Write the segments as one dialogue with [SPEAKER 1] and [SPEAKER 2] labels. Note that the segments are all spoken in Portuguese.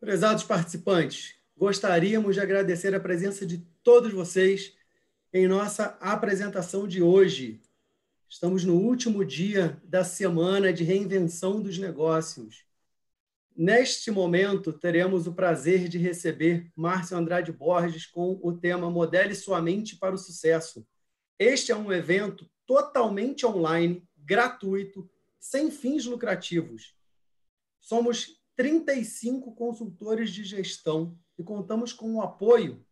[SPEAKER 1] Prezados participantes, gostaríamos de agradecer a presença de todos vocês em nossa apresentação de hoje. Estamos no último dia da semana de reinvenção dos negócios. Neste momento, teremos o prazer de receber Márcio Andrade Borges com o tema Modele sua mente para o sucesso. Este é um evento totalmente online, gratuito, sem fins lucrativos. Somos 35 consultores de gestão e contamos com o apoio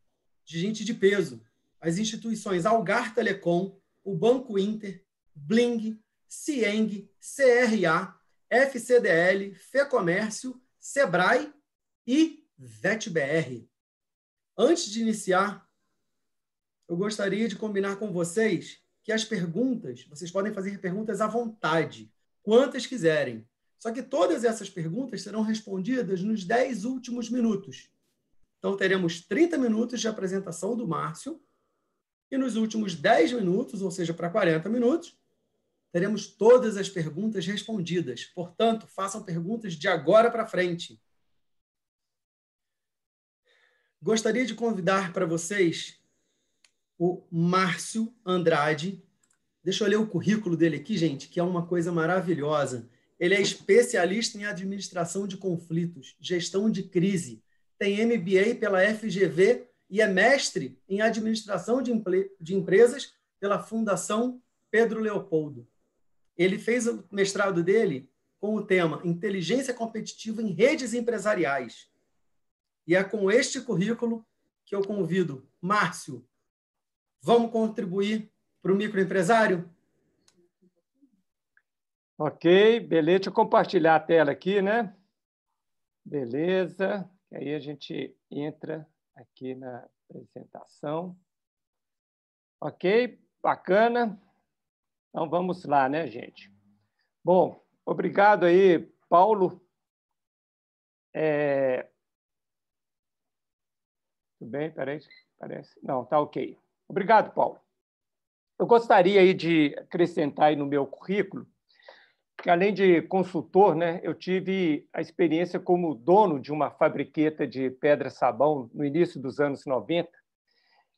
[SPEAKER 1] de gente de peso, as instituições Algar Telecom, o Banco Inter, Bling, Cieng, CRA, FCDL, Fecomércio, Sebrae e VetBR. Antes de iniciar, eu gostaria de combinar com vocês que as perguntas, vocês podem fazer perguntas à vontade, quantas quiserem. Só que todas essas perguntas serão respondidas nos 10 últimos minutos. Então, teremos 30 minutos de apresentação do Márcio, e nos últimos 10 minutos, ou seja, para 40 minutos, teremos todas as perguntas respondidas. Portanto, façam perguntas de agora para frente. Gostaria de convidar para vocês o Márcio Andrade. Deixa eu ler o currículo dele aqui, gente, que é uma coisa maravilhosa. Ele é especialista em administração de conflitos, gestão de crise, tem MBA pela FGV e é mestre em administração de, de empresas pela Fundação Pedro Leopoldo. Ele fez o mestrado dele com o tema Inteligência Competitiva em Redes Empresariais. E é com este currículo que eu convido Márcio. Vamos
[SPEAKER 2] contribuir para o microempresário? Ok, beleza. Deixa eu compartilhar a tela aqui, né? Beleza. Aí a gente entra aqui na apresentação. Ok, bacana. Então vamos lá, né, gente? Bom, obrigado aí, Paulo. É... Tudo bem? Peraí, parece. Não, tá ok. Obrigado, Paulo. Eu gostaria aí de acrescentar aí no meu currículo além de consultor, né, eu tive a experiência como dono de uma fabriqueta de pedra sabão no início dos anos 90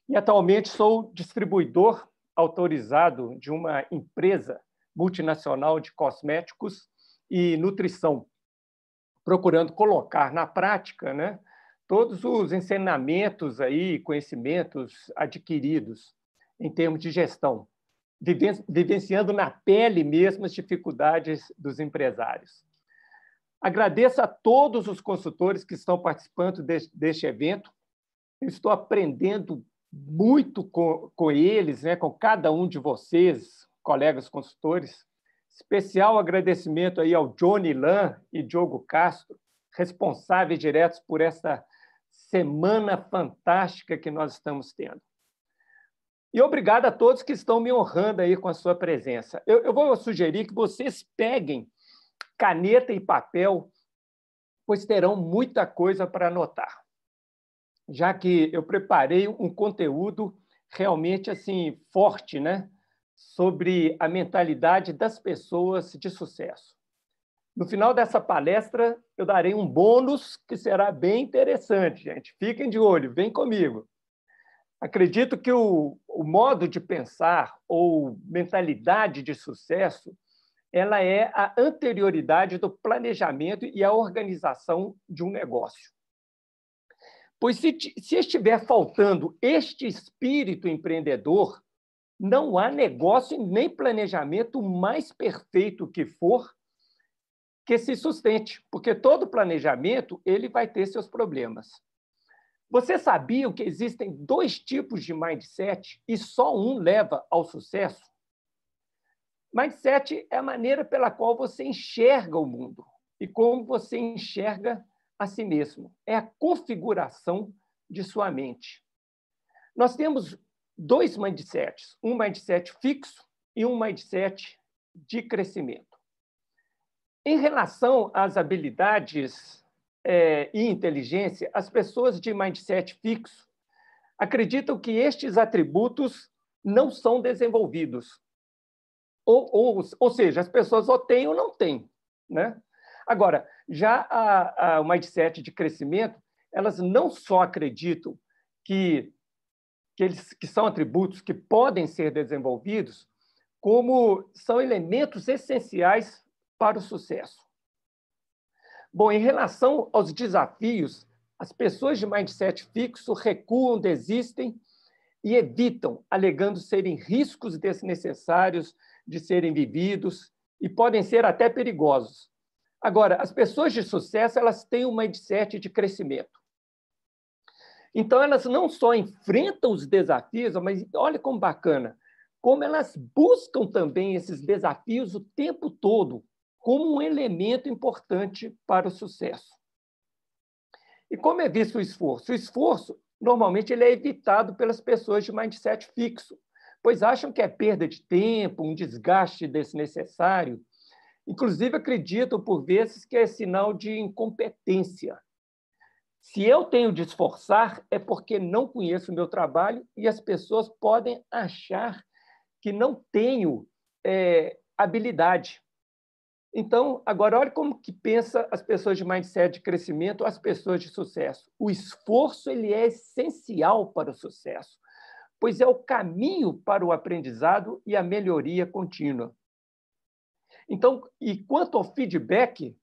[SPEAKER 2] e atualmente sou distribuidor autorizado de uma empresa multinacional de cosméticos e nutrição, procurando colocar na prática, né, todos os ensinamentos aí, conhecimentos adquiridos em termos de gestão, vivenciando na pele mesmo as dificuldades dos empresários. Agradeço a todos os consultores que estão participando deste evento. Eu estou aprendendo muito com, com eles, né, com cada um de vocês, colegas consultores. Especial agradecimento aí ao Johnny Lan e Diogo Castro, responsáveis diretos por essa semana fantástica que nós estamos tendo. E obrigado a todos que estão me honrando aí com a sua presença. Eu, eu vou sugerir que vocês peguem caneta e papel, pois terão muita coisa para anotar. Já que eu preparei um conteúdo realmente assim forte, né, sobre a mentalidade das pessoas de sucesso. No final dessa palestra, eu darei um bônus que será bem interessante, gente. Fiquem de olho, vem comigo. Acredito que o, o modo de pensar ou mentalidade de sucesso ela é a anterioridade do planejamento e a organização de um negócio. Pois se, se estiver faltando este espírito empreendedor, não há negócio nem planejamento mais perfeito que for que se sustente, porque todo planejamento ele vai ter seus problemas. Você sabia que existem dois tipos de mindset e só um leva ao sucesso? Mindset é a maneira pela qual você enxerga o mundo e como você enxerga a si mesmo. É a configuração de sua mente. Nós temos dois mindsets, um mindset fixo e um mindset de crescimento. Em relação às habilidades é, e inteligência, as pessoas de mindset fixo acreditam que estes atributos não são desenvolvidos. Ou, ou, ou seja, as pessoas ou têm ou não têm. Né? Agora, já a, a, o mindset de crescimento, elas não só acreditam que, que, eles, que são atributos que podem ser desenvolvidos, como são elementos essenciais para o sucesso. Bom, em relação aos desafios, as pessoas de mindset fixo recuam, desistem e evitam, alegando serem riscos desnecessários de serem vividos e podem ser até perigosos. Agora, as pessoas de sucesso, elas têm um mindset de crescimento. Então, elas não só enfrentam os desafios, mas olha como bacana, como elas buscam também esses desafios o tempo todo, como um elemento importante para o sucesso. E como é visto o esforço? O esforço, normalmente, ele é evitado pelas pessoas de mindset fixo, pois acham que é perda de tempo, um desgaste desnecessário. Inclusive, acreditam, por vezes, que é sinal de incompetência. Se eu tenho de esforçar, é porque não conheço o meu trabalho e as pessoas podem achar que não tenho é, habilidade então, agora olha como que pensa as pessoas de mindset de crescimento, as pessoas de sucesso. O esforço ele é essencial para o sucesso, pois é o caminho para o aprendizado e a melhoria contínua. Então, e quanto ao feedback,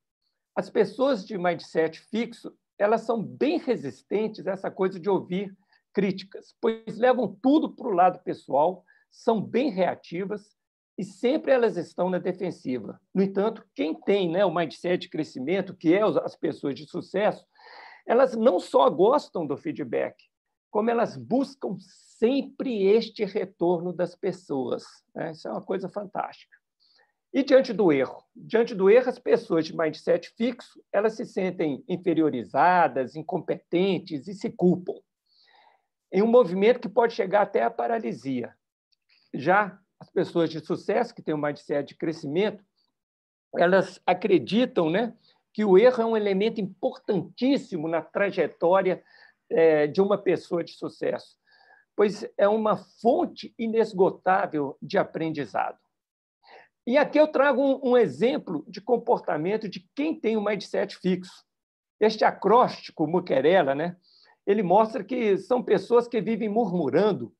[SPEAKER 2] as pessoas de mindset fixo, elas são bem resistentes a essa coisa de ouvir críticas, pois levam tudo para o lado pessoal, são bem reativas e sempre elas estão na defensiva. No entanto, quem tem né, o mindset de crescimento, que é as pessoas de sucesso, elas não só gostam do feedback, como elas buscam sempre este retorno das pessoas. Né? Isso é uma coisa fantástica. E diante do erro? Diante do erro, as pessoas de mindset fixo elas se sentem inferiorizadas, incompetentes e se culpam. Em um movimento que pode chegar até a paralisia. Já as pessoas de sucesso, que têm um mindset de crescimento, elas acreditam né, que o erro é um elemento importantíssimo na trajetória é, de uma pessoa de sucesso, pois é uma fonte inesgotável de aprendizado. E aqui eu trago um, um exemplo de comportamento de quem tem um mindset fixo. Este acróstico Muquerela, né, ele mostra que são pessoas que vivem murmurando,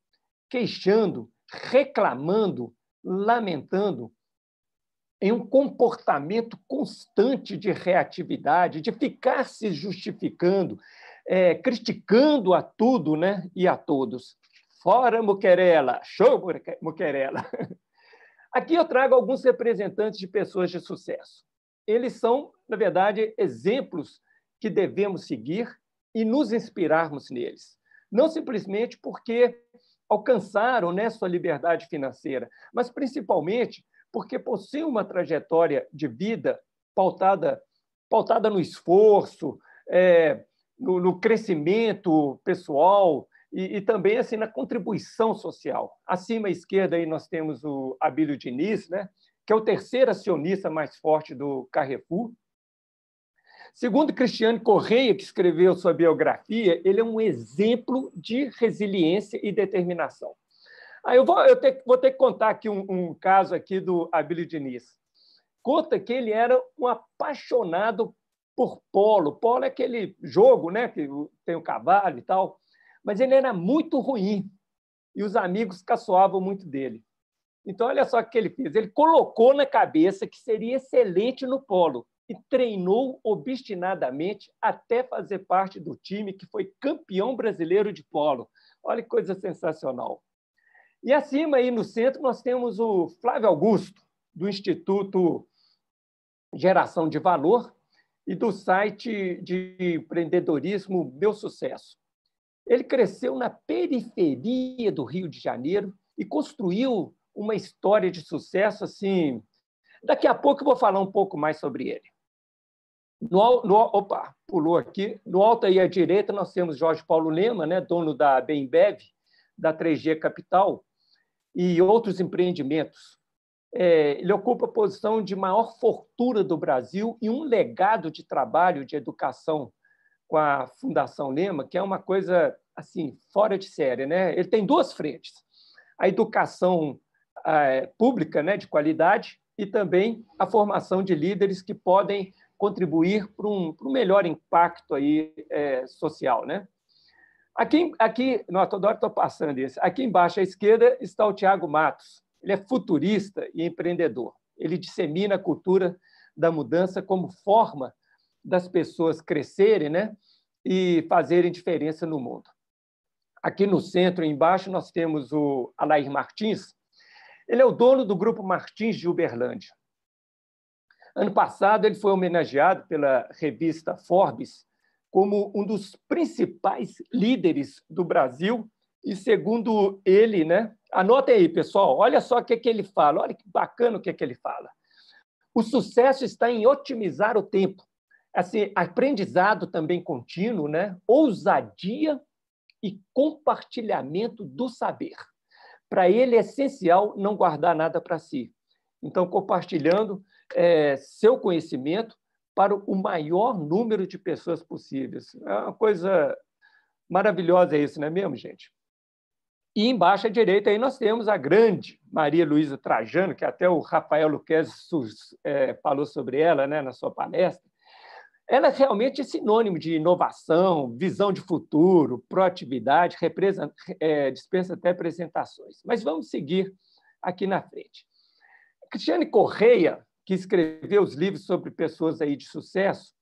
[SPEAKER 2] queixando, reclamando, lamentando, em um comportamento constante de reatividade, de ficar se justificando, é, criticando a tudo né, e a todos. Fora Muquerela, show Muquerela! Aqui eu trago alguns representantes de pessoas de sucesso. Eles são, na verdade, exemplos que devemos seguir e nos inspirarmos neles. Não simplesmente porque alcançaram né, sua liberdade financeira, mas principalmente porque possuem uma trajetória de vida pautada, pautada no esforço, é, no, no, crescimento pessoal e, e, também assim na contribuição social. Acima à esquerda aí nós temos o Abílio Diniz, né, que é o terceiro acionista mais forte do Carrefour, Segundo Cristiane Correia, que escreveu sua biografia, ele é um exemplo de resiliência e determinação. Aí ah, eu vou, eu ter, vou ter que contar aqui um, um caso aqui do Abílio Diniz. Conta que ele era um apaixonado por polo. Polo é aquele jogo, né, que tem o cavalo e tal. Mas ele era muito ruim e os amigos caçoavam muito dele. Então, olha só o que ele fez. Ele colocou na cabeça que seria excelente no polo e treinou obstinadamente até fazer parte do time que foi campeão brasileiro de polo. Olha que coisa sensacional. E acima, aí no centro, nós temos o Flávio Augusto, do Instituto Geração de Valor e do site de empreendedorismo Meu Sucesso. Ele cresceu na periferia do Rio de Janeiro e construiu uma história de sucesso assim. Daqui a pouco eu vou falar um pouco mais sobre ele. No, no, opa, pulou aqui. No alto aí à direita, nós temos Jorge Paulo Lema, né, dono da Bembev, da 3G Capital, e outros empreendimentos. É, ele ocupa a posição de maior fortuna do Brasil e um legado de trabalho de educação com a Fundação Lema, que é uma coisa assim fora de série. Né? Ele tem duas frentes: a educação é, pública né, de qualidade e também a formação de líderes que podem contribuir para um, para um melhor impacto aí, é, social. Né? Aqui, aqui não, toda estou passando isso. Aqui embaixo à esquerda está o Tiago Matos. Ele é futurista e empreendedor. Ele dissemina a cultura da mudança como forma das pessoas crescerem né? e fazerem diferença no mundo. Aqui no centro, embaixo, nós temos o Alair Martins. Ele é o dono do Grupo Martins de Uberlândia. Ano passado, ele foi homenageado pela revista Forbes como um dos principais líderes do Brasil. E segundo ele, né? Anotem aí, pessoal, olha só o que, é que ele fala, olha que bacana o que, é que ele fala. O sucesso está em otimizar o tempo. Assim, aprendizado também contínuo, né? ousadia e compartilhamento do saber. Para ele é essencial não guardar nada para si. Então, compartilhando, é, seu conhecimento para o maior número de pessoas possíveis. É uma coisa maravilhosa isso, não é mesmo, gente? E embaixo à direita aí nós temos a grande Maria Luísa Trajano, que até o Rafael Luquez é, falou sobre ela né, na sua palestra. Ela é realmente é sinônimo de inovação, visão de futuro, proatividade, é, dispensa até apresentações. Mas vamos seguir aqui na frente. Cristiane Correia que escreveu os livros sobre pessoas aí de sucesso,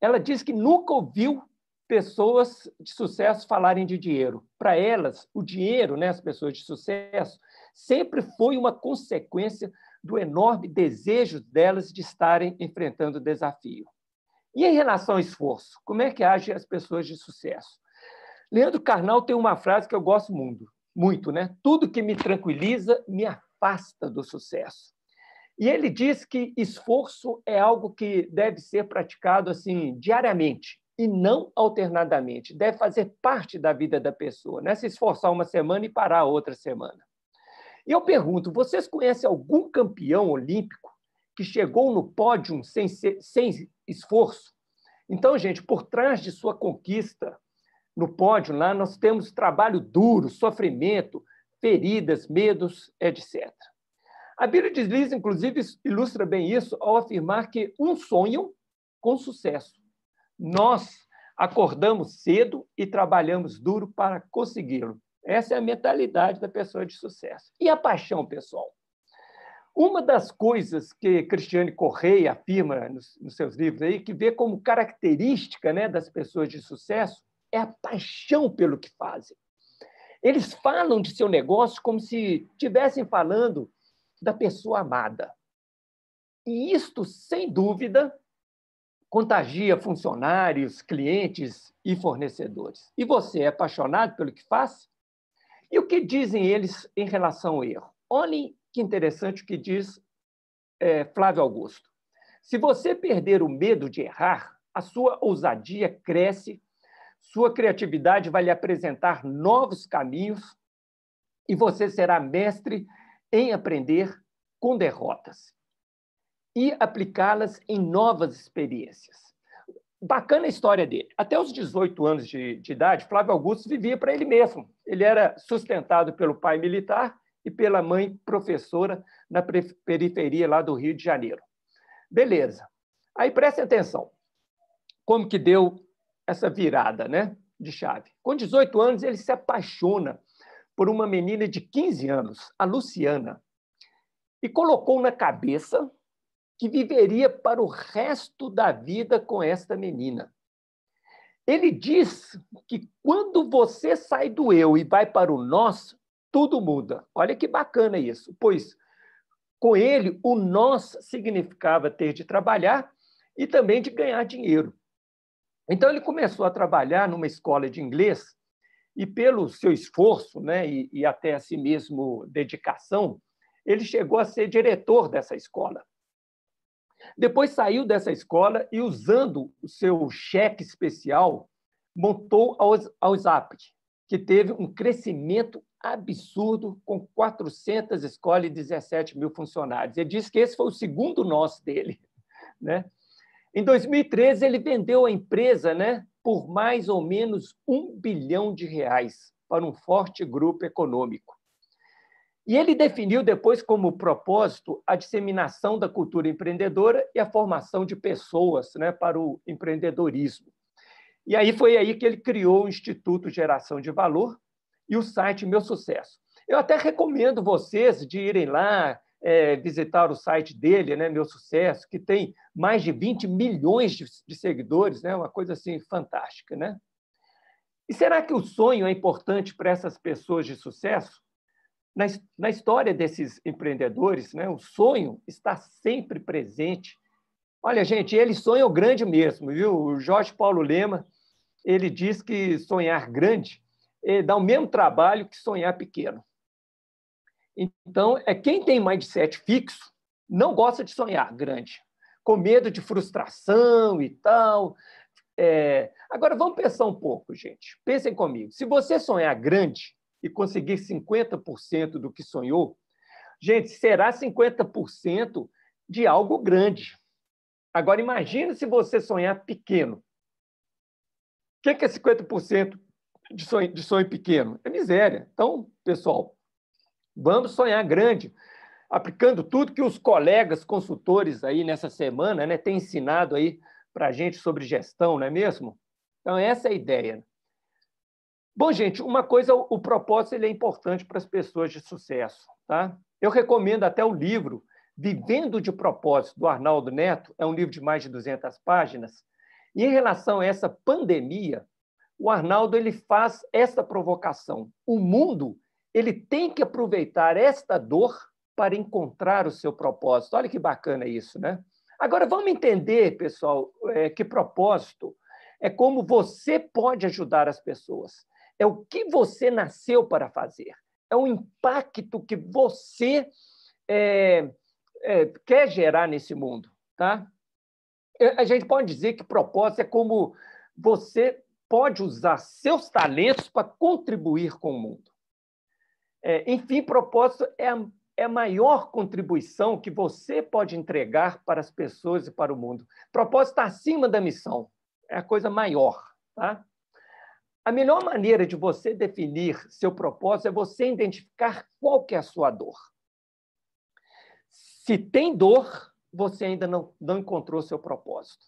[SPEAKER 2] ela diz que nunca ouviu pessoas de sucesso falarem de dinheiro. Para elas, o dinheiro, né, as pessoas de sucesso, sempre foi uma consequência do enorme desejo delas de estarem enfrentando o desafio. E em relação ao esforço, como é que agem as pessoas de sucesso? Leandro Carnal tem uma frase que eu gosto muito, muito, né? Tudo que me tranquiliza me afasta do sucesso. E ele diz que esforço é algo que deve ser praticado assim diariamente e não alternadamente. Deve fazer parte da vida da pessoa, né? Se esforçar uma semana e parar outra semana. E eu pergunto, vocês conhecem algum campeão olímpico que chegou no pódio sem, sem esforço? Então, gente, por trás de sua conquista no pódio lá, nós temos trabalho duro, sofrimento, feridas, medos, etc. A Bíblia desliza, inclusive, ilustra bem isso ao afirmar que um sonho com sucesso. Nós acordamos cedo e trabalhamos duro para consegui-lo. Essa é a mentalidade da pessoa de sucesso. E a paixão, pessoal? Uma das coisas que Cristiane Correia afirma nos, nos, seus livros aí, que vê como característica né, das pessoas de sucesso, é a paixão pelo que fazem. Eles falam de seu negócio como se estivessem falando da pessoa amada. E isto, sem dúvida, contagia funcionários, clientes e fornecedores. E você é apaixonado pelo que faz? E o que dizem eles em relação ao erro? Olhem que interessante o que diz é, Flávio Augusto. Se você perder o medo de errar, a sua ousadia cresce, sua criatividade vai lhe apresentar novos caminhos e você será mestre em aprender com derrotas e aplicá-las em novas experiências. Bacana a história dele. Até os 18 anos de, de idade, Flávio Augusto vivia para ele mesmo. Ele era sustentado pelo pai militar e pela mãe professora na periferia lá do Rio de Janeiro. Beleza. Aí preste atenção. Como que deu essa virada, né, de chave? Com 18 anos ele se apaixona por uma menina de 15 anos, a Luciana, e colocou na cabeça que viveria para o resto da vida com esta menina. Ele diz que quando você sai do eu e vai para o nós, tudo muda. Olha que bacana isso, pois com ele, o nós significava ter de trabalhar e também de ganhar dinheiro. Então, ele começou a trabalhar numa escola de inglês e pelo seu esforço né, e, e até a si mesmo dedicação, ele chegou a ser diretor dessa escola. Depois saiu dessa escola e, usando o seu cheque especial, montou a OSAP, que teve um crescimento absurdo com 400 escolas e 17 mil funcionários. Ele disse que esse foi o segundo nosso dele. Né? Em 2013, ele vendeu a empresa né, por mais ou menos um bilhão de reais para um forte grupo econômico. E ele definiu depois como propósito a disseminação da cultura empreendedora e a formação de pessoas né, para o empreendedorismo. E aí foi aí que ele criou o Instituto Geração de Valor e o site Meu Sucesso. Eu até recomendo vocês de irem lá, é, visitar o site dele, né, Meu Sucesso, que tem mais de 20 milhões de, de seguidores, né, uma coisa assim fantástica. Né? E será que o sonho é importante para essas pessoas de sucesso? Na, na história desses empreendedores, né, o sonho está sempre presente. Olha, gente, ele sonha o grande mesmo, viu? O Jorge Paulo Lema, ele diz que sonhar grande é dá o mesmo trabalho que sonhar pequeno. Então, é quem tem mindset fixo não gosta de sonhar grande, com medo de frustração e tal. É... Agora, vamos pensar um pouco, gente. Pensem comigo. Se você sonhar grande e conseguir 50% do que sonhou, gente, será 50% de algo grande. Agora, imagine se você sonhar pequeno. O que é 50% de sonho, de sonho pequeno? É miséria. Então, pessoal, Vamos sonhar grande, aplicando tudo que os colegas consultores aí nessa semana né, têm ensinado aí para a gente sobre gestão, não é mesmo? Então, essa é a ideia. Bom, gente, uma coisa, o propósito ele é importante para as pessoas de sucesso. Tá? Eu recomendo até o livro Vivendo de Propósito, do Arnaldo Neto, é um livro de mais de 200 páginas. E em relação a essa pandemia, o Arnaldo ele faz essa provocação.
[SPEAKER 1] O mundo
[SPEAKER 2] ele tem que aproveitar esta dor para encontrar o seu propósito. Olha que bacana isso, né? Agora vamos entender, pessoal, é, que propósito é como você pode ajudar as pessoas. É o que você nasceu para fazer. É o impacto que você é, é, quer gerar nesse mundo, tá? É, a gente pode dizer que propósito é como você pode usar seus talentos para contribuir com o mundo. É, enfim, propósito é a, é a maior contribuição que você pode entregar para as pessoas e para o mundo. Propósito está acima da missão, é a coisa maior. Tá? A melhor maneira de você definir seu propósito é você identificar qual que é a sua dor. Se tem dor, você ainda não, não encontrou seu propósito.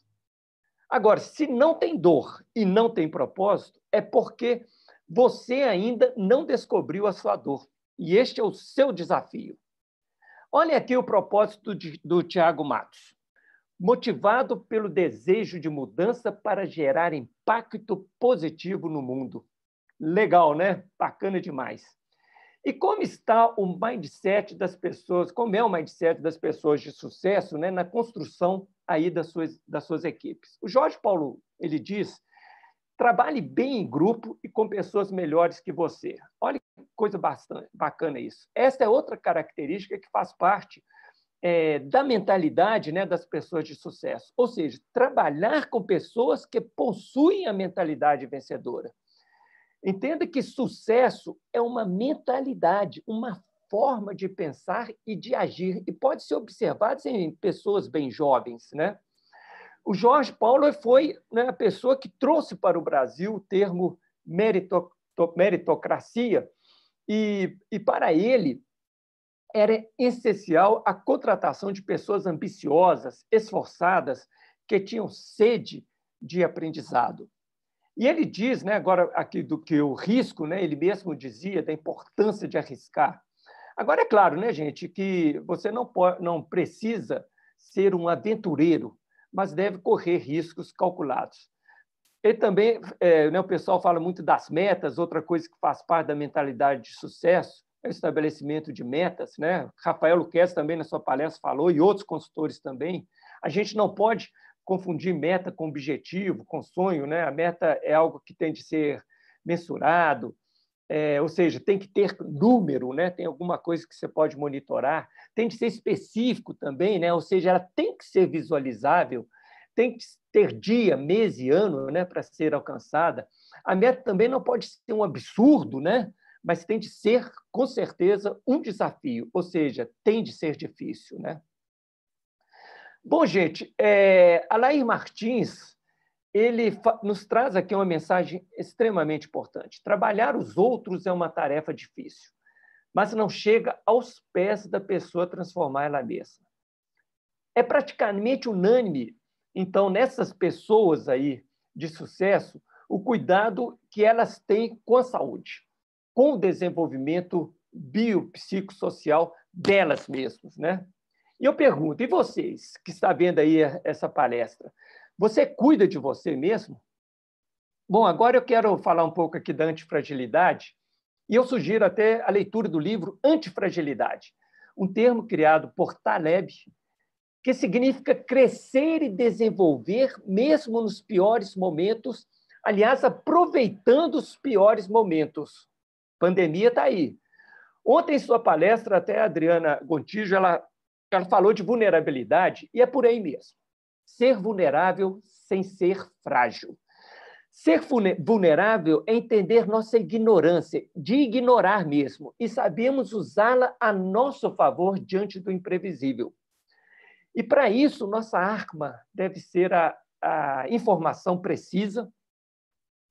[SPEAKER 2] Agora, se não tem dor e não tem propósito, é porque você ainda não descobriu a sua dor. E este é o seu desafio. Olha aqui o propósito de, do Tiago Matos. Motivado pelo desejo de mudança para gerar impacto positivo no mundo. Legal, né? Bacana demais. E como está o mindset das pessoas, como é o mindset das pessoas de sucesso né, na construção aí das suas, das suas equipes? O Jorge Paulo, ele diz Trabalhe bem em grupo e com pessoas melhores que você. Olha que coisa bastante, bacana isso. Essa é outra característica que faz parte é, da mentalidade né, das pessoas de sucesso. Ou seja, trabalhar com pessoas que possuem a mentalidade vencedora. Entenda que sucesso é uma mentalidade, uma forma de pensar e de agir, e pode ser observado em pessoas bem jovens, né? O Jorge Paulo foi né, a pessoa que trouxe para o Brasil o termo meritocracia, e, e para ele era essencial a contratação de pessoas ambiciosas, esforçadas, que tinham sede de aprendizado. E ele diz, né, agora aqui do que o risco, né, ele mesmo dizia da importância de arriscar. Agora é claro, né, gente, que você não pode, não precisa ser um aventureiro mas deve correr riscos calculados. E também, é, né, o pessoal fala muito das metas, outra coisa que faz parte da mentalidade de sucesso é o estabelecimento de metas. Né? Rafael Luquez também, na sua palestra, falou, e outros consultores também. A gente não pode confundir meta com objetivo, com sonho. Né? A meta é algo que tem de ser mensurado, é, ou seja, tem que ter número, né? tem alguma coisa que você pode monitorar, tem que ser específico também, né? ou seja, ela tem que ser visualizável, tem que ter dia, mês e ano né? para ser alcançada. A meta também não pode ser um absurdo, né? mas tem de ser, com certeza, um desafio, ou seja, tem de ser difícil. Né? Bom, gente, é, a Martins ele nos traz aqui uma mensagem extremamente importante. Trabalhar os outros é uma tarefa difícil, mas não chega aos pés da pessoa transformar ela mesma. É praticamente unânime, então, nessas pessoas aí de sucesso, o cuidado que elas têm com a saúde, com o desenvolvimento biopsicossocial delas mesmas, né? E eu pergunto, e vocês que está vendo aí essa palestra, você cuida de você mesmo? Bom, agora eu quero falar um pouco aqui da antifragilidade, e eu sugiro até a leitura do livro Antifragilidade, um termo criado por Taleb, que significa crescer e desenvolver mesmo nos piores momentos, aliás, aproveitando os piores momentos. Pandemia está aí. Ontem, em sua palestra, até a Adriana Gontijo, ela, ela falou de vulnerabilidade, e é por aí mesmo ser vulnerável sem ser frágil. Ser vulnerável é entender nossa ignorância, de ignorar mesmo, e sabemos usá-la a nosso favor diante do imprevisível. E para isso, nossa arma deve ser a, a informação precisa,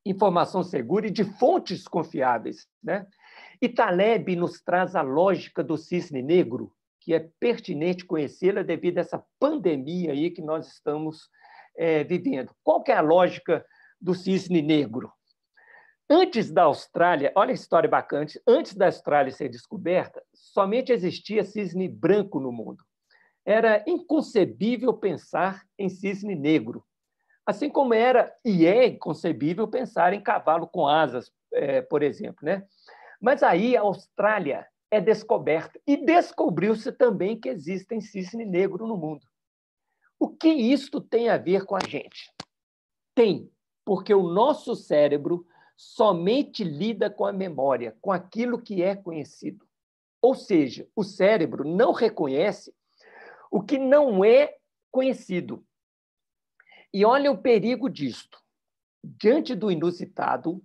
[SPEAKER 2] informação segura e de fontes confiáveis. Né? E Taleb nos traz a lógica do cisne negro, que é pertinente conhecê-la devido a essa pandemia aí que nós estamos é, vivendo. Qual que é a lógica do cisne negro? Antes da Austrália, olha a história bacana, antes da Austrália ser descoberta, somente existia cisne branco no mundo. Era inconcebível pensar em cisne negro, assim como era e é inconcebível pensar em cavalo com asas, é, por exemplo. Né? Mas aí a Austrália é descoberta. E descobriu-se também que existem cisne negro no mundo. O que isto tem a ver com a gente? Tem, porque o nosso cérebro somente lida com a memória, com aquilo que é conhecido. Ou seja, o cérebro não reconhece o que não é conhecido. E olha o perigo disto. Diante do inusitado,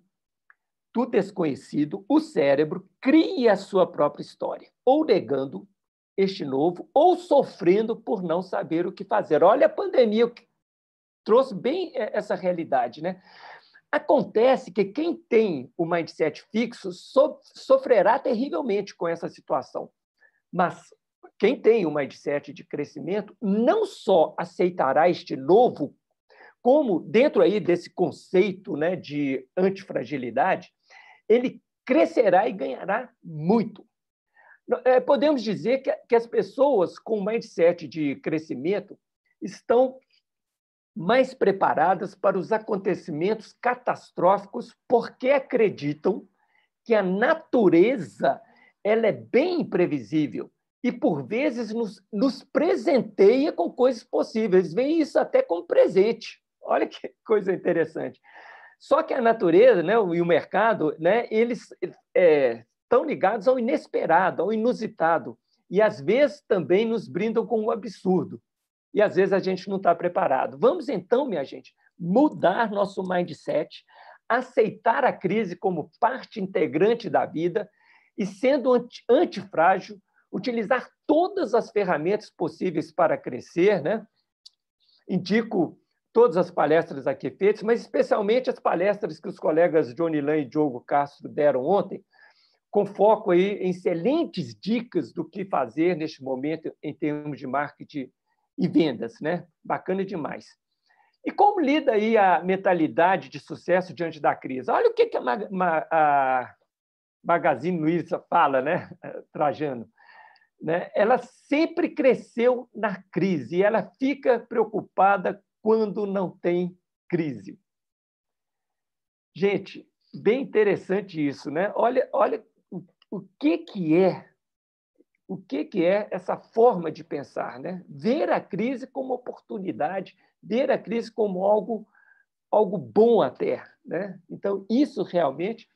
[SPEAKER 2] do desconhecido, o cérebro cria a sua própria história, ou negando este novo, ou sofrendo por não saber o que fazer. Olha a pandemia que trouxe bem é, essa realidade, né? Acontece que quem tem o mindset fixo sofrerá terrivelmente com essa situação. Mas quem tem o mindset de crescimento não só aceitará este novo, como dentro aí desse conceito né, de antifragilidade, ele crescerá e ganhará muito. Eh, podemos dizer que, que as pessoas com mindset de crescimento estão mais preparadas para os acontecimentos catastróficos porque acreditam que a natureza ela é bem imprevisível e, por vezes, nos, nos presenteia com coisas possíveis. Vem isso até como presente. Olha que coisa interessante. Só que a natureza né, e o mercado, né, eles é, estão ligados ao inesperado, ao inusitado. E às vezes também nos brindam com o absurdo. E às vezes a gente não está preparado. Vamos então, minha gente, mudar nosso mindset, aceitar a crise como parte integrante da vida e, sendo anti antifrágil, utilizar todas as ferramentas possíveis para crescer. Né? Indico todas as palestras aqui feitas, mas especialmente as palestras que os colegas Johnny Lan e Diogo Castro deram ontem, com foco aí em excelentes dicas do que fazer neste momento em termos de marketing e vendas, né? Bacana demais. E como lida aí a mentalidade de sucesso diante da crise? Olha o que, que a, Mag a Magazine Luiza fala, né, Trajano? Né? Ela sempre cresceu na crise e ela fica preocupada quando não tem crise. Gente, bem interessante isso, né? Olha, olha o, o que que é o que, que é essa forma de pensar, né? Ver a crise como oportunidade, ver a crise como algo, algo bom até, né? Então, isso realmente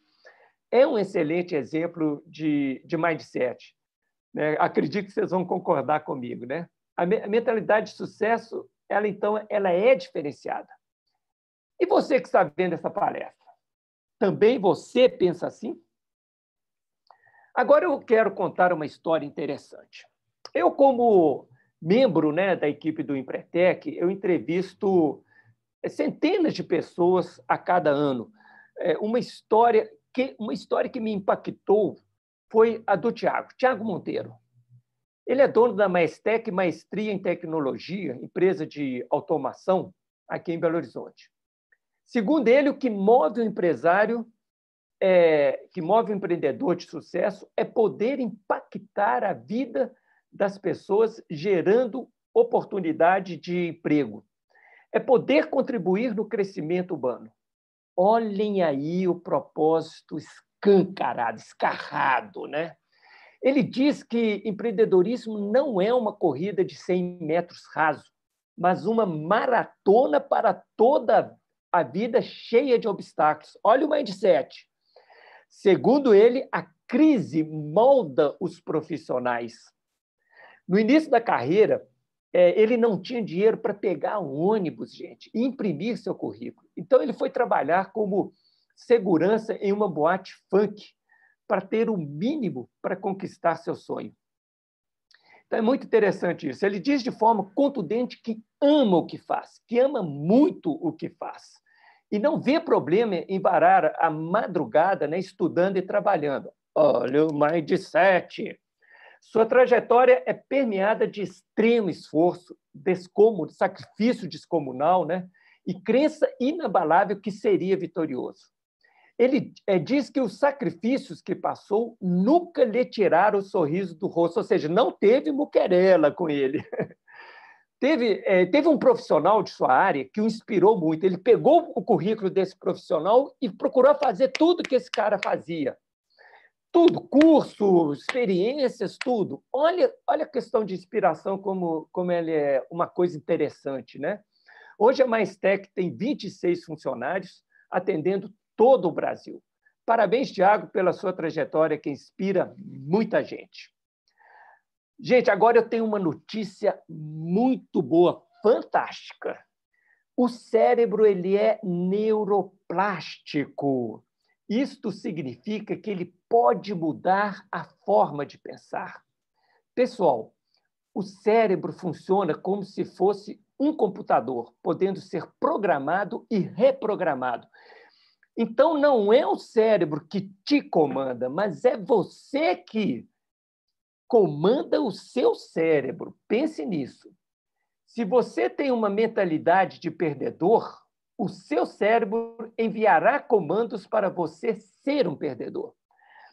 [SPEAKER 2] é um excelente exemplo de, de mindset. Né? Acredito que vocês vão concordar comigo, né? A, a mentalidade de sucesso ela então ela é diferenciada. E você que está vendo essa palestra, também você pensa assim? Agora eu quero contar uma história interessante. Eu, como membro né, da equipe do Empretec, eu entrevisto é, centenas de pessoas a cada ano. É, uma história que uma história que me impactou foi a do Tiago, Tiago Monteiro. Ele é dono da Maestec Maestria em Tecnologia, empresa de automação aqui em Belo Horizonte. Segundo ele, o que move o empresário, é, que move o empreendedor de sucesso, é poder impactar a vida das pessoas, gerando oportunidade de emprego. É poder contribuir no crescimento urbano. Olhem aí o propósito escancarado, escarrado, né? Ele diz que empreendedorismo não é uma corrida de 100 metros raso, mas uma maratona para toda a vida cheia de obstáculos. Olha o mindset. Segundo ele, a crise molda os profissionais. No início da carreira, é, ele não tinha dinheiro para pegar um ônibus, gente, e imprimir seu currículo. Então, ele foi trabalhar como segurança em uma boate funk para ter o mínimo para conquistar seu sonho. Então é muito interessante isso. Ele diz de forma contundente que ama o que faz, que ama muito o que faz. E não vê problema em varar a madrugada né, estudando e trabalhando. Olha o mindset. Sua trajetória é permeada de extremo esforço, descomuno, sacrifício descomunal, né? E crença inabalável que seria vitorioso. Ele é, diz que os sacrifícios que passou nunca lhe tiraram o sorriso do rosto, ou seja, não teve muquerela com ele. Teve, é, teve um profissional de sua área que o inspirou muito. Ele pegou o currículo desse profissional e procurou fazer tudo que esse cara fazia. Tudo, curso, experiências, tudo. Olha, olha a questão de inspiração, como, como ela é uma coisa interessante. Né? Hoje a Maistec tem 26 funcionários, atendendo todo o Brasil. Parabéns, Tiago, pela sua trajetória que inspira muita gente. Gente, agora eu tenho uma notícia muito boa, fantástica. O cérebro ele é neuroplástico. Isto significa que ele pode mudar a forma de pensar. Pessoal, o cérebro funciona como se fosse um computador, podendo ser programado e reprogramado. Então, não é o cérebro que te comanda, mas é você que comanda o seu cérebro. Pense nisso. Se você tem uma mentalidade de perdedor, o seu cérebro enviará comandos para você ser um perdedor.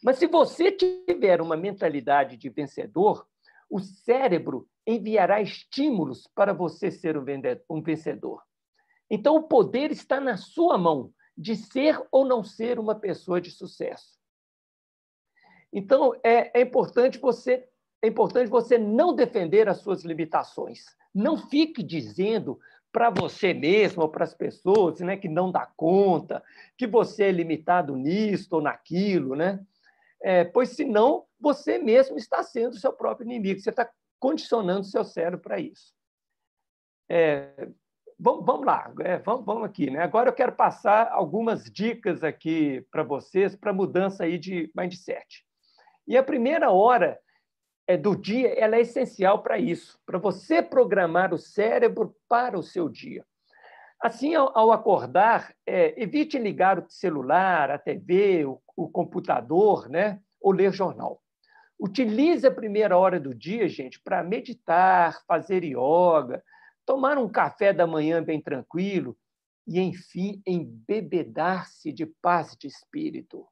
[SPEAKER 2] Mas se você tiver uma mentalidade de vencedor, o cérebro enviará estímulos para você ser um vencedor. Então, o poder está na sua mão de ser ou não ser uma pessoa de sucesso. Então, é, é, importante você é importante você não defender as suas limitações. Não fique dizendo para você mesmo ou para as pessoas né, que não dá conta, que você é limitado nisto ou naquilo, né? É, pois senão você mesmo está sendo o seu próprio inimigo, você está condicionando o seu cérebro para isso. É, vamos, vamos lá, é, vamos, vamos aqui. Né? Agora eu quero passar algumas dicas aqui para vocês para mudança aí de mindset. E a primeira hora é, do dia ela é essencial para isso, para você programar o cérebro para o seu dia. Assim, ao, ao acordar, é, evite ligar o celular, a TV, o, o computador, né? ou ler jornal. Utilize a primeira hora do dia, gente, para meditar, fazer yoga, tomar um café da manhã bem tranquilo e, enfim, embebedar-se de paz de espírito.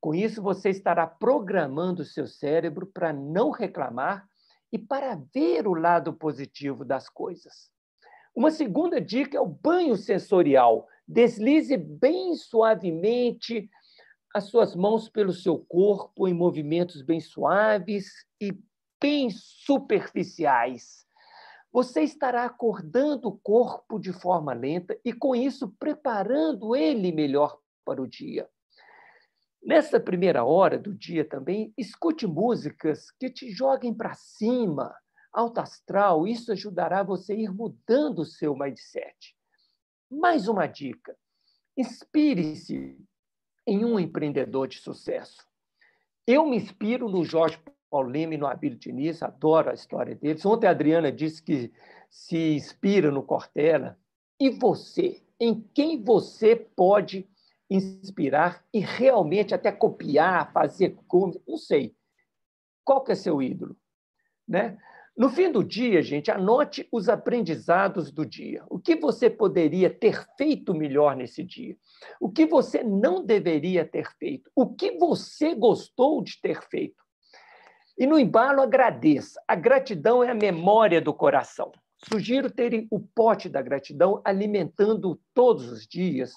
[SPEAKER 2] Com isso, você estará programando o seu cérebro para não reclamar e para ver o lado positivo das coisas. Uma segunda dica é o banho sensorial. Deslize bem suavemente as suas mãos pelo seu corpo em movimentos bem suaves e bem superficiais. Você estará acordando o corpo de forma lenta e, com isso, preparando ele melhor para o dia. Nessa primeira hora do dia também, escute músicas que te joguem para cima, alto astral, isso ajudará você a ir mudando o seu mindset. Mais uma dica: inspire-se em um empreendedor de sucesso. Eu me inspiro no Jorge Paulo Lima e no Abílio Diniz, adoro a história deles. Ontem a Adriana disse que se inspira no Cortella. E você? Em quem você pode inspirar e realmente até copiar, fazer como? Não sei. Qual que é seu ídolo? Né? No fim do dia, gente, anote os aprendizados do dia. O que você poderia ter feito melhor nesse dia? O que você não deveria ter feito? O que você gostou de ter feito? E no embalo, agradeça. A gratidão é a memória do coração. Sugiro terem o pote da gratidão alimentando todos os dias.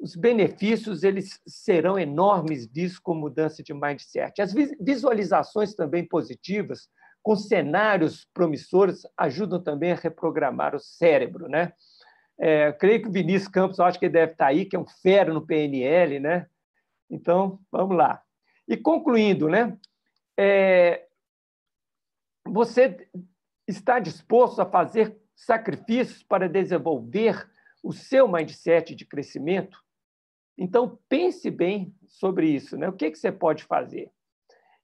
[SPEAKER 2] Os benefícios eles serão enormes disso com mudança de mindset. As visualizações também positivas, com cenários promissores, ajudam também a reprogramar o cérebro, né? É, creio que o Vinícius Campos, acho que ele deve estar aí, que é um fero no PNL, né? Então, vamos lá. E concluindo, né? é, você está disposto a fazer sacrifícios para desenvolver o seu mindset de crescimento? Então, pense bem sobre isso, né? O que, que você pode fazer?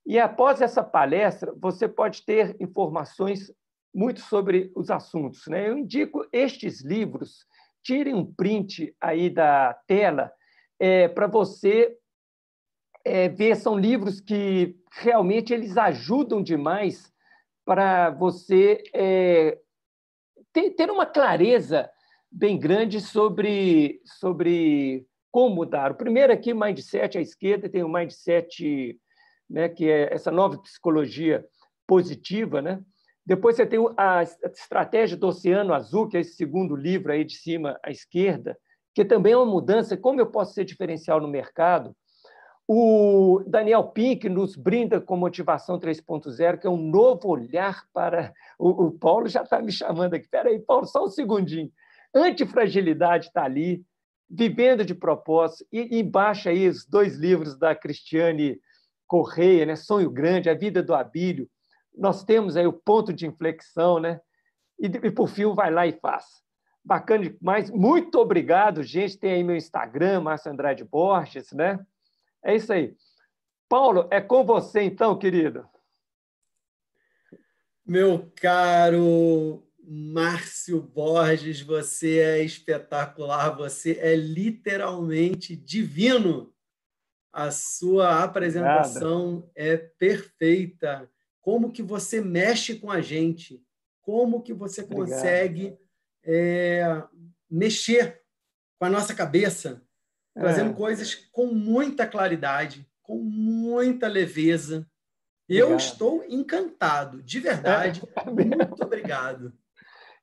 [SPEAKER 2] E após essa palestra, você pode ter informações muito sobre os assuntos, né? Eu indico estes livros, tirem um print aí da tela é, para você é, ver são livros que realmente eles ajudam demais para você é, ter, ter uma clareza bem grande sobre, sobre como mudar. O primeiro aqui, Mindset à esquerda, tem o Mindset, né, que é essa nova psicologia positiva. Né? Depois você tem a Estratégia do Oceano Azul, que é esse segundo livro aí de cima à esquerda, que também é uma mudança, como eu posso ser diferencial no mercado, o Daniel Pink nos brinda com Motivação 3.0, que é um novo olhar para. O, o Paulo já está me chamando aqui. Espera aí, Paulo, só um segundinho. Antifragilidade está ali, Vivendo de Propósito, e embaixo aí os dois livros da Cristiane Correia, né? Sonho Grande, A Vida do Abílio. Nós temos aí o ponto de inflexão, né? E, e por fim, vai lá e faz. Bacana demais. Muito obrigado, gente. Tem aí meu Instagram, Márcio Andrade Borges, né? É isso aí. Paulo, é com você então, querido.
[SPEAKER 1] Meu caro Márcio Borges, você é espetacular, você é literalmente divino. A sua apresentação Nada. é perfeita. Como que você mexe com a gente? Como que você consegue é, mexer com a nossa cabeça? trazendo é. coisas com muita claridade, com muita leveza. Eu obrigado. estou encantado, de verdade. É. Muito obrigado.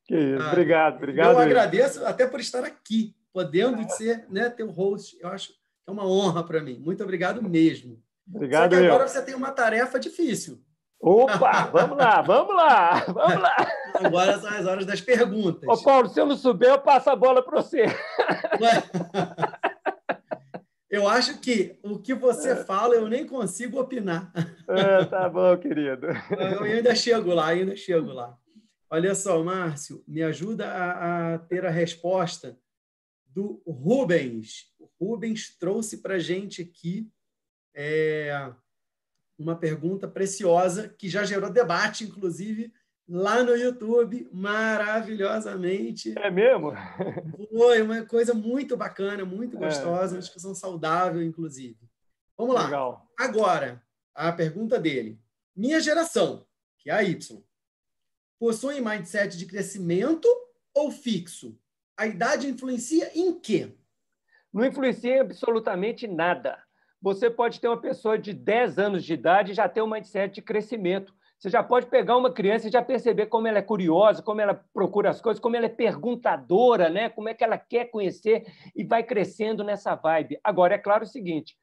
[SPEAKER 1] Que isso. Ah, obrigado, obrigado. Eu agradeço até por estar aqui, podendo é. ser né, teu host. Eu acho que é uma honra para mim. Muito obrigado mesmo. Obrigado, Só agora você tem uma tarefa difícil. Opa, vamos
[SPEAKER 2] lá, vamos lá, vamos lá. Agora são as horas das perguntas. Ô, Paulo, se eu não souber, eu passo a bola para você. Eu acho que o
[SPEAKER 1] que você é. fala eu nem consigo opinar. É, tá bom, querido. Eu ainda chego lá, ainda chego lá. Olha só, Márcio, me ajuda a, a ter a resposta do Rubens. O Rubens trouxe para gente aqui é, uma pergunta preciosa que já gerou debate, inclusive, lá no YouTube, maravilhosamente. É mesmo? Foi uma coisa muito bacana, muito é. gostosa, é. uma discussão saudável, inclusive. Vamos lá. Legal. Agora, a pergunta dele. Minha geração, que é a Y, possui mindset de crescimento ou fixo?
[SPEAKER 2] A idade influencia em quê? Não influencia em absolutamente nada. Você pode ter uma pessoa de 10 anos de idade e já ter um mindset de crescimento você já pode pegar uma criança e já perceber como ela é curiosa, como ela procura as coisas, como ela é perguntadora, né? como é que ela quer conhecer e vai crescendo nessa vibe. Agora, é claro o seguinte: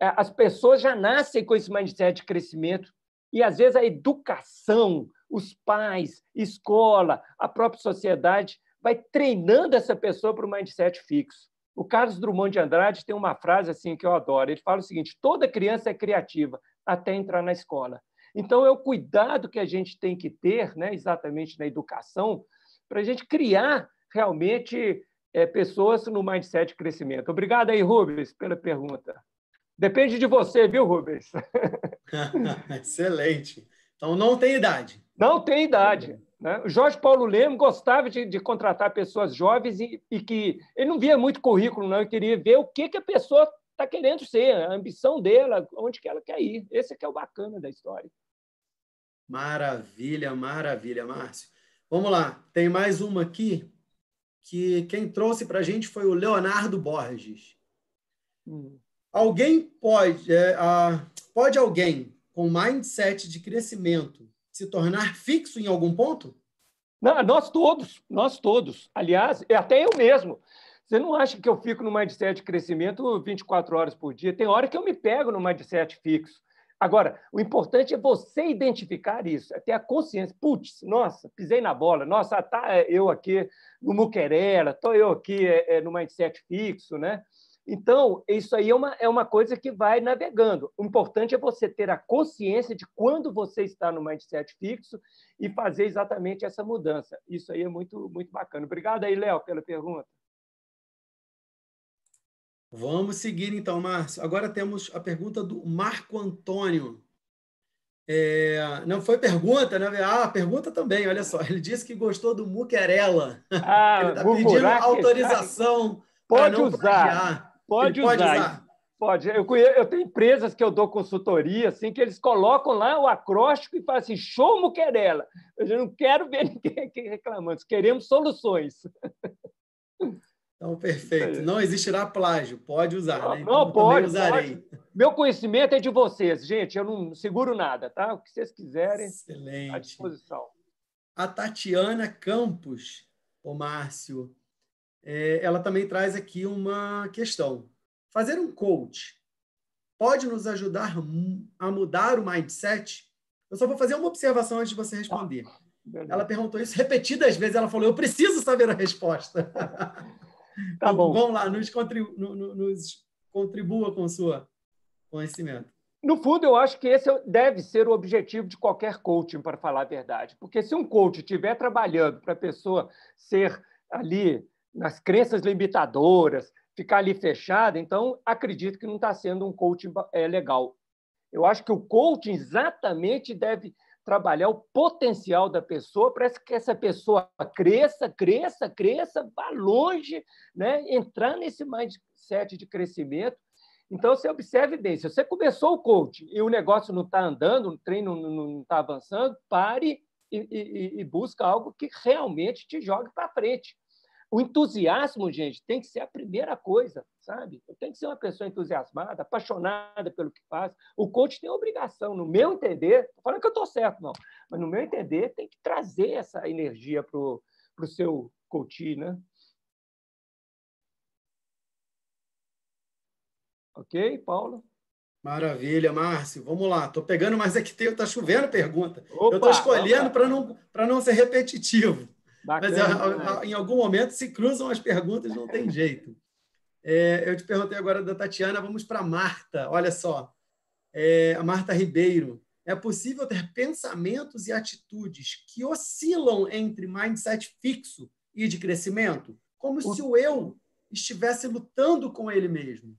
[SPEAKER 2] é, as pessoas já nascem com esse mindset de crescimento e, às vezes, a educação, os pais, escola, a própria sociedade vai treinando essa pessoa para o mindset fixo. O Carlos Drummond de Andrade tem uma frase assim que eu adoro. Ele fala o seguinte: toda criança é criativa até entrar na escola. Então, é o cuidado que a gente tem que ter, né, exatamente na educação, para a gente criar realmente é, pessoas no mindset de crescimento. Obrigado aí, Rubens, pela pergunta. Depende de você, viu, Rubens? Excelente. Então, não tem idade. Não tem idade. Né? O Jorge Paulo Lemos gostava de, de contratar pessoas jovens e, e, que ele não via muito currículo, não, ele queria ver o que, que a pessoa está querendo ser, a ambição dela, onde que ela quer ir. Esse que é o bacana da história.
[SPEAKER 1] Maravilha, maravilha, Márcio. Vamos lá, tem mais uma aqui que quem trouxe para a gente foi o Leonardo Borges. Hum. Alguém pode, é, a, pode alguém com mindset de crescimento se
[SPEAKER 2] tornar fixo em algum ponto? Não, nós todos, nós todos. Aliás, é até eu mesmo. Você não acha que eu fico no mindset de crescimento 24 horas por dia? Tem hora que eu me pego no mindset fixo. Agora, o importante é você identificar isso, é ter a consciência. Putz, nossa, pisei na bola, nossa, tá é, eu aqui no Muquerela, estou eu aqui é, é, no mindset fixo, né? Então, isso aí é uma, é uma coisa que vai navegando. O importante é você ter a consciência de quando você está no mindset fixo e fazer exatamente essa mudança. Isso aí é muito, muito bacana. Obrigado aí, Léo, pela pergunta.
[SPEAKER 1] Vamos seguir então, Márcio. Agora temos a pergunta do Marco Antônio. É, não foi pergunta, né? Ah, pergunta também, olha só. Ele disse que gostou do Muquerela. Ah, Ele está pedindo autorização.
[SPEAKER 2] Pode usar. Pode, usar. pode usar. Pode. Eu, eu tenho empresas que eu dou consultoria, assim, que eles colocam lá o acróstico e falam assim, show Muquerela. Eu não quero ver ninguém aqui reclamando, queremos soluções.
[SPEAKER 1] Então, perfeito. Não existirá plágio, pode usar, não, né? Então, não, pode, usarei.
[SPEAKER 2] Pode. Meu conhecimento é de vocês, gente. Eu não seguro nada, tá? O que vocês quiserem, Excelente. à disposição. A Tatiana Campos, o Márcio,
[SPEAKER 1] é, ela também traz aqui uma questão. Fazer um coach pode nos ajudar a mudar o mindset? Eu só vou fazer uma observação antes de você responder. Ah, ela perguntou isso repetidas vezes. Ela falou: Eu preciso saber a resposta.
[SPEAKER 2] tá então, bom. vamos lá, nos, contribu nos contribua com o seu conhecimento. No fundo, eu acho que esse é deve ser o objetivo de qualquer coaching, para falar a verdade. Porque se um coach estiver trabalhando para a pessoa ser ali nas crenças limitadoras, ficar ali fechada, então acredito que não está sendo um coaching é, legal. Eu acho que o coaching exatamente deve trabalhar o potencial da pessoa para que essa pessoa cresça, cresça, cresça, vá longe, né? entrar nesse mindset de crescimento. Então, você observe bem: se você começou o coaching e o negócio não está andando, o treino não está avançando, pare e, e, e busca algo que realmente te jogue para frente. O entusiasmo, gente, tem que ser a primeira coisa sabe? Eu tenho que ser uma pessoa entusiasmada, apaixonada pelo que faz. O coach tem a obrigação, no meu entender, falando que eu estou certo, não, mas no meu entender, tem que trazer essa energia para o seu coach, né? Ok, Paulo?
[SPEAKER 1] Maravilha, Márcio. Vamos lá. Estou pegando, mas é que está chovendo pergunta. Opa, eu estou escolhendo para não, não ser repetitivo. Bacana, mas a, a, em algum momento se cruzam as perguntas, não tem jeito. É, eu te perguntei agora da Tatiana, vamos para Marta. Olha só, é, a Marta Ribeiro. É possível ter pensamentos e atitudes que oscilam entre mindset fixo e de crescimento,
[SPEAKER 2] como se o eu estivesse lutando com ele mesmo.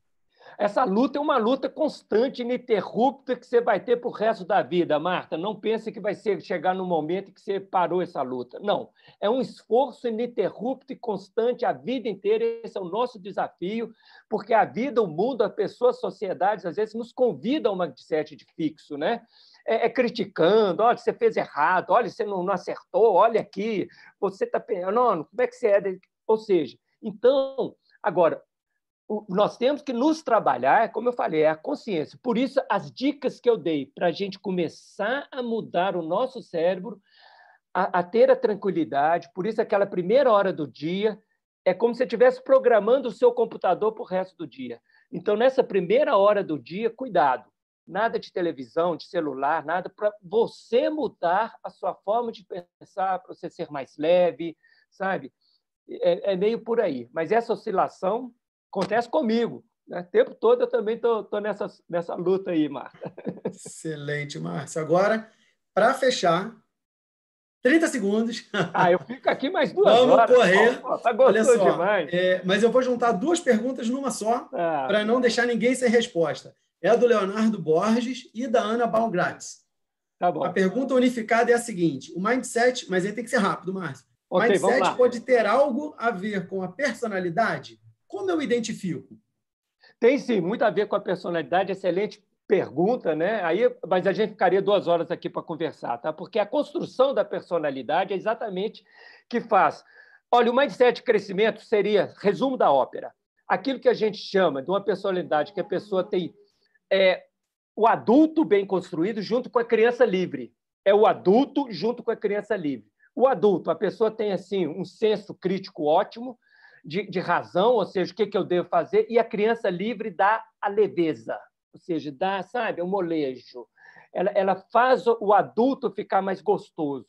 [SPEAKER 2] Essa luta é uma luta constante, ininterrupta, que você vai ter para o resto da vida, Marta. Não pense que vai ser, chegar no momento que você parou essa luta. Não. É um esforço ininterrupto e constante a vida inteira. Esse é o nosso desafio, porque a vida, o mundo, as pessoas, as sociedades, às vezes, nos convida a uma mindset de fixo, né? É, é, criticando, olha, você fez errado, olha, você não, não acertou, olha aqui, você está... Não, como é que você é? Ou seja, então, agora, nós temos que nos trabalhar, como eu falei, é a consciência. Por isso, as dicas que eu dei para a gente começar a mudar o nosso cérebro, a, a, ter a tranquilidade, por isso, aquela primeira hora do dia, é como se você estivesse programando o seu computador para o resto do dia. Então, nessa primeira hora do dia, cuidado. Nada de televisão, de celular, nada para você mudar a sua forma de pensar, para você ser mais leve, sabe? É, é meio por aí. Mas essa oscilação Acontece comigo. Né? O tempo todo eu também estou nessa, nessa luta aí, Marta.
[SPEAKER 1] Excelente, Márcio. Agora, para fechar, 30 segundos. Ah, eu fico aqui mais duas Vamos horas. Vamos correr. Pô, tá Olha só, demais. É, mas eu vou juntar duas perguntas numa só, ah, para não deixar ninguém sem resposta. É a do Leonardo Borges e da Ana Baumgratz. Tá bom. A pergunta unificada é a seguinte: o mindset, mas aí tem que ser rápido, Márcio. Okay, mindset pode ter algo a ver com a
[SPEAKER 2] personalidade? Como eu identifico? Tem sim, muito a ver com a personalidade, excelente pergunta, né? Aí, mas a gente ficaria duas horas aqui para conversar, tá? Porque a construção da personalidade é exatamente o que faz. Olha, o mindset de crescimento seria resumo da ópera. Aquilo que a gente chama de uma personalidade que a pessoa tem é o adulto bem construído junto com a criança livre. É o adulto junto com a criança livre. O adulto, a pessoa tem assim um senso crítico ótimo, de, de razão, ou seja, o que, que eu devo fazer, e a criança livre dá a leveza, ou seja, dá, sabe, o um molejo. Ela, ela faz o adulto ficar mais gostoso.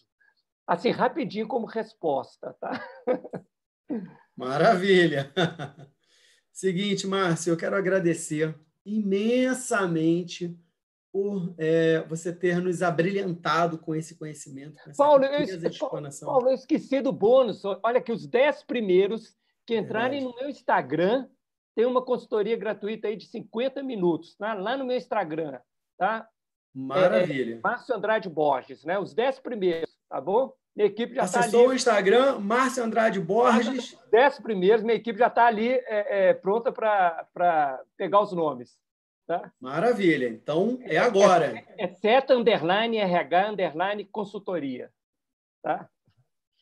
[SPEAKER 2] Assim, rapidinho como resposta, tá?
[SPEAKER 1] Maravilha! Seguinte, Márcio, eu quero agradecer imensamente por é, você ter nos abrilhantado com esse conhecimento.
[SPEAKER 2] Com Paulo, eu, Paulo, eu esqueci do bônus. Olha que os dez primeiros que entrarem no meu Instagram, tem uma consultoria gratuita aí de 50 minutos, tá? lá no meu Instagram, tá? Maravilha. É, é Márcio Andrade Borges, né? Os 10 primeiros, tá bom? Minha equipe já está ali. Acessou o Instagram,
[SPEAKER 1] Márcio Andrade Borges.
[SPEAKER 2] Os 10 primeiros, minha equipe já está ali é, é, pronta para pegar os nomes. Tá? Maravilha. Então, é agora. É, é seta underline RH underline consultoria. Tá?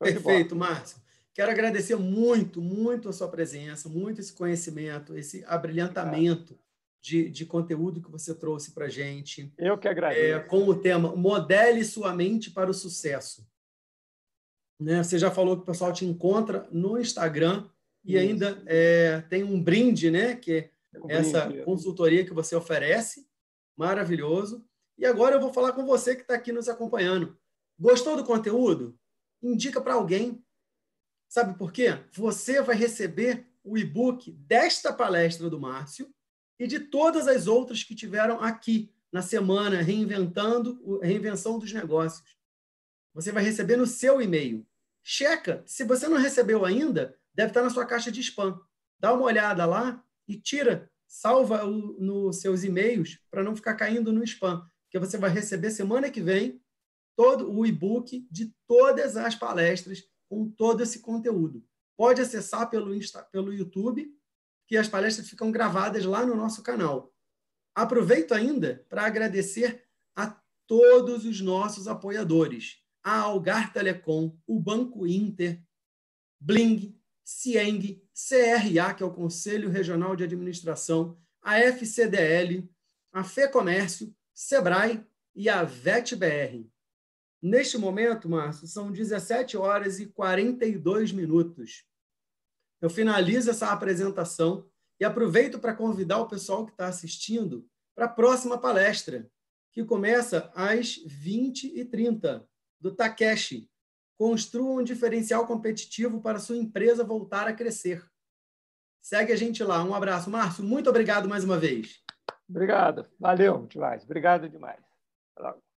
[SPEAKER 1] Perfeito, Márcio.
[SPEAKER 2] Quero agradecer muito, muito
[SPEAKER 1] a sua presença, muito esse conhecimento, esse abrilhantamento de, de conteúdo que você trouxe para a gente. Eu que agradeço. É, com o tema Modele sua mente para o sucesso. Né? Você já falou que o pessoal te encontra no Instagram e Isso. ainda é, tem um brinde, né? Que é, é um essa brinde. É. consultoria que você oferece. Maravilhoso. E agora eu vou falar com você que está aqui nos acompanhando. Gostou do conteúdo? Indica para alguém Sabe por quê? Você vai receber o e-book desta palestra do Márcio e de todas as outras que tiveram aqui na semana reinventando a reinvenção dos negócios. Você vai receber no seu e-mail. Checa, se você não recebeu ainda, deve estar na sua caixa de spam. Dá uma olhada lá e tira, salva o, nos seus e-mails para não ficar caindo no spam, que você vai receber semana que vem todo o e-book de todas as palestras com todo esse conteúdo. Pode acessar pelo, Insta, pelo YouTube, que as palestras ficam gravadas lá no nosso canal. Aproveito ainda para agradecer a todos os nossos apoiadores: a Algar Telecom, o Banco Inter, Bling, Cieng, CRA, que é o Conselho Regional de Administração, a FCDL, a Fecomércio, Sebrae e a VETBR. Neste momento, Márcio, são 17 horas e 42 minutos. Eu finalizo essa apresentação e aproveito para convidar o pessoal que está assistindo para a próxima palestra, que começa às 20h30, do Takeshi. Construa um diferencial competitivo para sua empresa voltar a crescer. Segue a gente lá. Um abraço. Márcio, muito obrigado mais uma vez. Obrigado. Valeu demais. Obrigado demais.